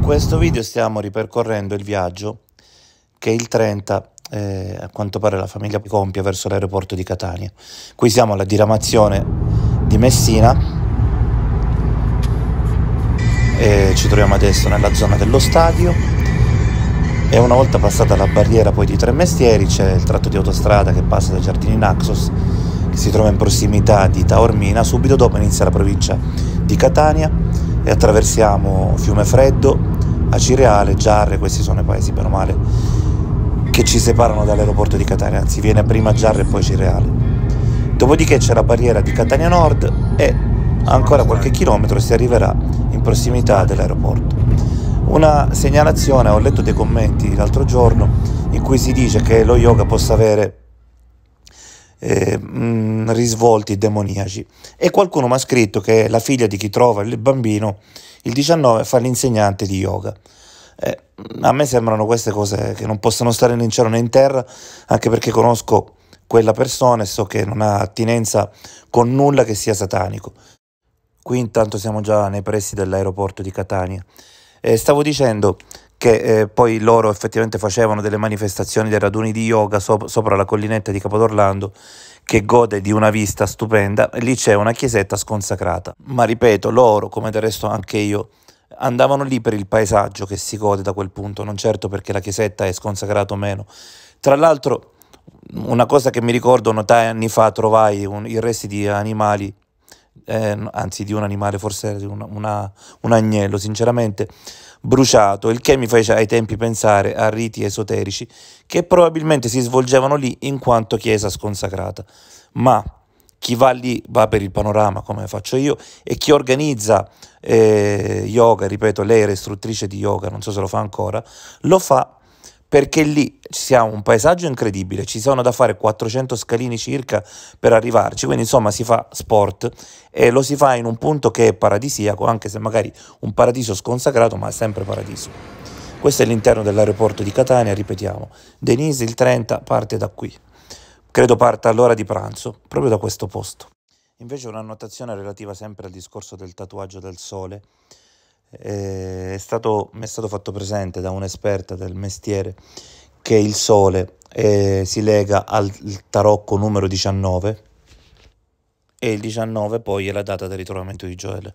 In questo video stiamo ripercorrendo il viaggio che il 30, eh, a quanto pare la famiglia compie verso l'aeroporto di Catania. Qui siamo alla diramazione di Messina e ci troviamo adesso nella zona dello stadio e una volta passata la barriera poi di Tre Mestieri c'è il tratto di autostrada che passa dai giardini Naxos che si trova in prossimità di Taormina, subito dopo inizia la provincia di Catania e attraversiamo Fiume Freddo, a Cireale, Giarre, questi sono i paesi bene o male che ci separano dall'aeroporto di Catania, anzi viene prima Giarre e poi Cireale. Dopodiché c'è la barriera di Catania Nord e ancora qualche chilometro si arriverà in prossimità dell'aeroporto. Una segnalazione, ho letto dei commenti l'altro giorno in cui si dice che lo yoga possa avere eh, mh, mm, risvolti demoniaci. E qualcuno mi ha scritto che la figlia di chi trova il bambino il 19 fa l'insegnante di yoga. Eh, mm, a me sembrano queste cose che non possono stare né in cielo né in terra, anche perché conosco quella persona e so che non ha attinenza con nulla che sia satanico. Qui intanto siamo già nei pressi dell'aeroporto di Catania. Eh, stavo dicendo che eh, poi loro effettivamente facevano delle manifestazioni, dei raduni di yoga sop- sopra la collinetta di Capodorlando che gode di una vista stupenda e lì c'è una chiesetta sconsacrata. Ma ripeto, loro, come del resto anche io, andavano lì per il paesaggio che si gode da quel punto, non certo perché la chiesetta è sconsacrata o meno. Tra l'altro, una cosa che mi ricordo, notai anni fa, trovai un, i resti di animali eh, anzi di un animale, forse un, una, un agnello, sinceramente, bruciato, il che mi fece ai tempi pensare a riti esoterici che probabilmente si svolgevano lì in quanto chiesa sconsacrata. Ma chi va lì va per il panorama, come faccio io, e chi organizza eh, yoga, ripeto, lei era istruttrice di yoga, non so se lo fa ancora, lo fa perché lì c'è un paesaggio incredibile, ci sono da fare 400 scalini circa per arrivarci, quindi insomma si fa sport e lo si fa in un punto che è paradisiaco, anche se magari un paradiso sconsacrato, ma è sempre paradiso. Questo è l'interno dell'aeroporto di Catania, ripetiamo, Denise il 30 parte da qui, credo parta all'ora di pranzo, proprio da questo posto. Invece una notazione relativa sempre al discorso del tatuaggio del sole, eh, è stato, mi è stato fatto presente da un'esperta del mestiere che il Sole eh, si lega al tarocco numero 19 e il 19 poi è la data del ritrovamento di Gioele.